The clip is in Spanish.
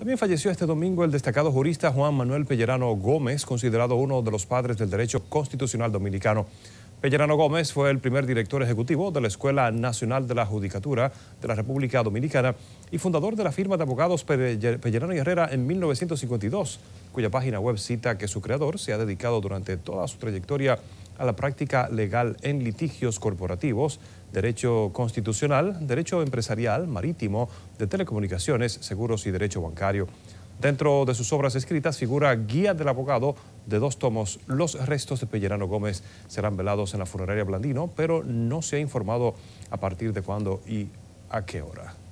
También falleció este domingo el destacado jurista Juan Manuel Pellerano Gómez, considerado uno de los padres del derecho constitucional dominicano. Pellerano Gómez fue el primer director ejecutivo de la Escuela Nacional de la Judicatura de la República Dominicana y fundador de la firma de abogados Pellerano y Herrera en 1952, cuya página web cita que su creador se ha dedicado durante toda su trayectoria a la práctica legal en litigios corporativos, derecho constitucional, derecho empresarial, marítimo, de telecomunicaciones, seguros y derecho bancario. Dentro de sus obras escritas figura Guía del Abogado de dos tomos. Los restos de Pellerano Gómez serán velados en la funeraria Blandino, pero no se ha informado a partir de cuándo y a qué hora.